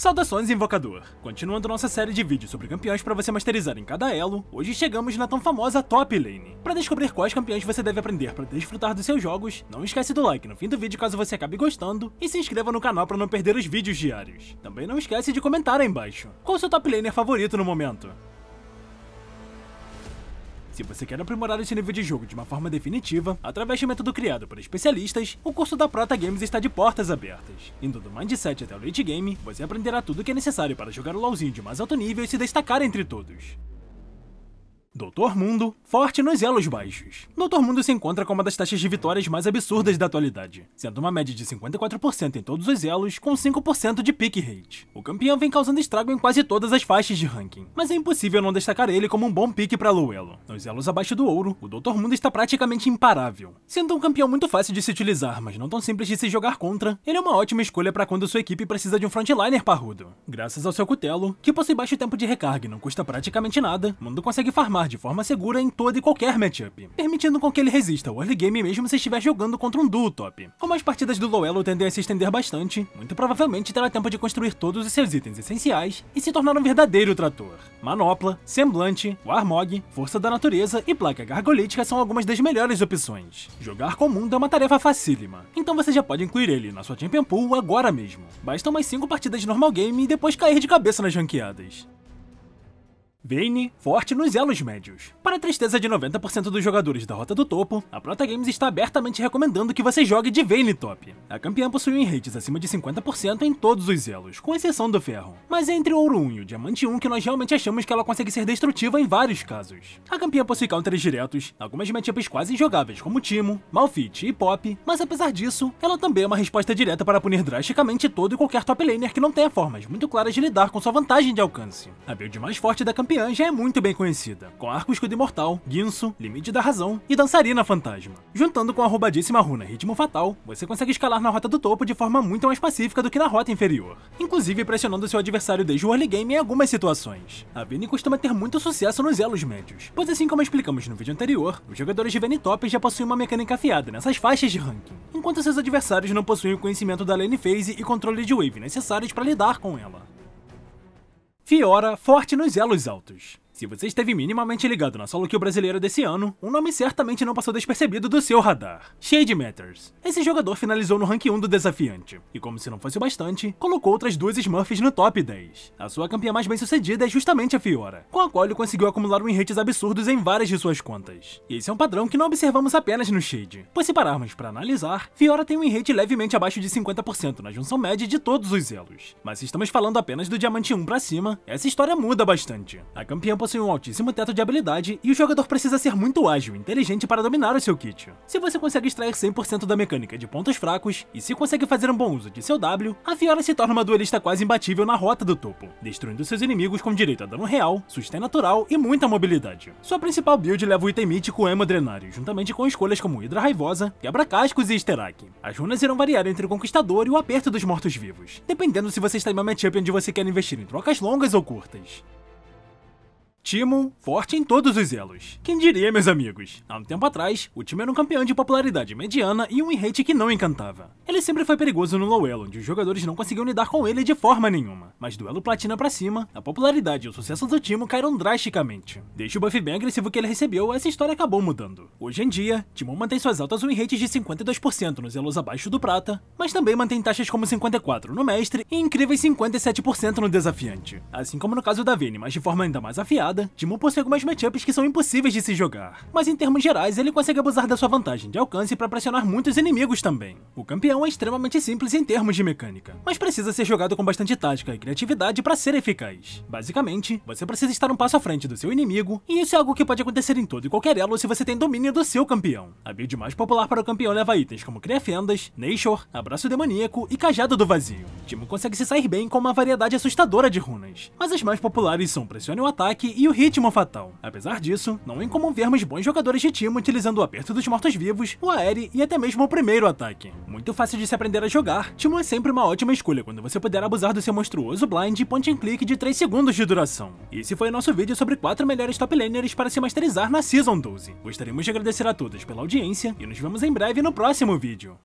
Saudações, Invocador! Continuando nossa série de vídeos sobre campeões para você masterizar em cada elo, hoje chegamos na tão famosa Top Lane. Para descobrir quais campeões você deve aprender para desfrutar dos seus jogos, não esquece do like no fim do vídeo caso você acabe gostando, e se inscreva no canal para não perder os vídeos diários. Também não esquece de comentar aí embaixo. Qual o seu Top Laner favorito no momento? Se você quer aprimorar esse nível de jogo de uma forma definitiva, através de um método criado por especialistas, o curso da Prota Games está de portas abertas. Indo do Mindset até o Late Game, você aprenderá tudo o que é necessário para jogar o LoLzinho de mais alto nível e se destacar entre todos. Doutor Mundo, forte nos elos baixos. Doutor Mundo se encontra com uma das taxas de vitórias mais absurdas da atualidade, sendo uma média de 54% em todos os elos, com 5% de pick rate. O campeão vem causando estrago em quase todas as faixas de ranking, mas é impossível não destacar ele como um bom pick para Luelo. Nos elos abaixo do ouro, o Doutor Mundo está praticamente imparável. Sendo um campeão muito fácil de se utilizar, mas não tão simples de se jogar contra, ele é uma ótima escolha para quando sua equipe precisa de um frontliner parrudo. Graças ao seu cutelo, que possui baixo tempo de recarga e não custa praticamente nada, Mundo consegue farmar de forma segura em toda e qualquer matchup, permitindo com que ele resista ao early game mesmo se estiver jogando contra um duo top. Como as partidas do Loelo tendem a se estender bastante, muito provavelmente terá tempo de construir todos os seus itens essenciais e se tornar um verdadeiro trator. Manopla, Semblante, Warmog, Força da Natureza e Placa Gargolítica são algumas das melhores opções. Jogar com o mundo é uma tarefa facílima, então você já pode incluir ele na sua Champion Pool agora mesmo. Basta mais 5 partidas de normal game e depois cair de cabeça nas ranqueadas. Vayne, forte nos elos médios. Para a tristeza de 90% dos jogadores da Rota do Topo, a Prota Games está abertamente recomendando que você jogue de Vayne top. A campeã possui um rates acima de 50% em todos os elos, com exceção do ferro. Mas é entre o ouro 1 e o diamante 1 que nós realmente achamos que ela consegue ser destrutiva em vários casos. A campeã possui counters diretos, algumas matchups quase injogáveis como Timo, Malphite e Pop, mas apesar disso, ela também é uma resposta direta para punir drasticamente todo e qualquer top laner que não tenha formas muito claras de lidar com sua vantagem de alcance. A build mais forte da campeã campeã já é muito bem conhecida, com Arco Escudo Imortal, Guinso, Limite da Razão e Dançarina Fantasma. Juntando com a roubadíssima runa Ritmo Fatal, você consegue escalar na rota do topo de forma muito mais pacífica do que na rota inferior, inclusive pressionando seu adversário desde o early game em algumas situações. A Vini costuma ter muito sucesso nos elos médios, pois assim como explicamos no vídeo anterior, os jogadores de Vini Top já possuem uma mecânica afiada nessas faixas de ranking, enquanto seus adversários não possuem o conhecimento da lane phase e controle de wave necessários para lidar com ela. Fiora forte nos elos altos. Se você esteve minimamente ligado na é solo kill brasileira desse ano, um nome certamente não passou despercebido do seu radar. Shade Matters. Esse jogador finalizou no rank 1 do desafiante, e como se não fosse o bastante, colocou outras duas Smurfs no top 10. A sua campeã mais bem sucedida é justamente a Fiora, com a qual ele conseguiu acumular winrates absurdos em várias de suas contas. E esse é um padrão que não observamos apenas no Shade, pois se pararmos para analisar, Fiora tem um winrate levemente abaixo de 50% na junção média de todos os elos. Mas se estamos falando apenas do Diamante 1 para cima, essa história muda bastante. A campeã possui um altíssimo teto de habilidade e o jogador precisa ser muito ágil e inteligente para dominar o seu kit. Se você consegue extrair 100% da mecânica de pontos fracos e se consegue fazer um bom uso de seu W, a Viola se torna uma duelista quase imbatível na rota do topo, destruindo seus inimigos com direito a dano real, sustain natural e muita mobilidade. Sua principal build leva o item mítico Emo Drenário, juntamente com escolhas como Hidra Raivosa, Quebra-Cascos e Sterak. As runas irão variar entre o Conquistador e o Aperto dos Mortos-Vivos, dependendo se você está em uma matchup onde você quer investir em trocas longas ou curtas. Timon, forte em todos os elos. Quem diria, meus amigos? Há um tempo atrás, o time era um campeão de popularidade mediana e um rate que não encantava. Ele sempre foi perigoso no low elo, onde os jogadores não conseguiam lidar com ele de forma nenhuma. Mas do elo platina pra cima, a popularidade e o sucesso do Timon caíram drasticamente. Desde o buff bem agressivo que ele recebeu, essa história acabou mudando. Hoje em dia, Timon mantém suas altas win rates de 52% nos elos abaixo do prata, mas também mantém taxas como 54% no mestre e incríveis 57% no desafiante. Assim como no caso da Vini, mas de forma ainda mais afiada, jogada, possui algumas matchups que são impossíveis de se jogar, mas em termos gerais ele consegue abusar da sua vantagem de alcance para pressionar muitos inimigos também. O campeão é extremamente simples em termos de mecânica, mas precisa ser jogado com bastante tática e criatividade para ser eficaz. Basicamente, você precisa estar um passo à frente do seu inimigo, e isso é algo que pode acontecer em todo e qualquer elo se você tem domínio do seu campeão. A build mais popular para o campeão leva itens como Cria Fendas, Nature, Abraço Demoníaco e Cajado do Vazio ótimo, consegue se sair bem com uma variedade assustadora de runas, mas as mais populares são Pressione o Ataque e o Ritmo Fatal. Apesar disso, não é incomum vermos bons jogadores de Timo utilizando o Aperto dos Mortos-Vivos, o Aere e até mesmo o primeiro ataque. Muito fácil de se aprender a jogar, Timo é sempre uma ótima escolha quando você puder abusar do seu monstruoso blind e point and click de 3 segundos de duração. Esse foi o nosso vídeo sobre 4 melhores top laners para se masterizar na Season 12. Gostaríamos de agradecer a todos pela audiência e nos vemos em breve no próximo vídeo.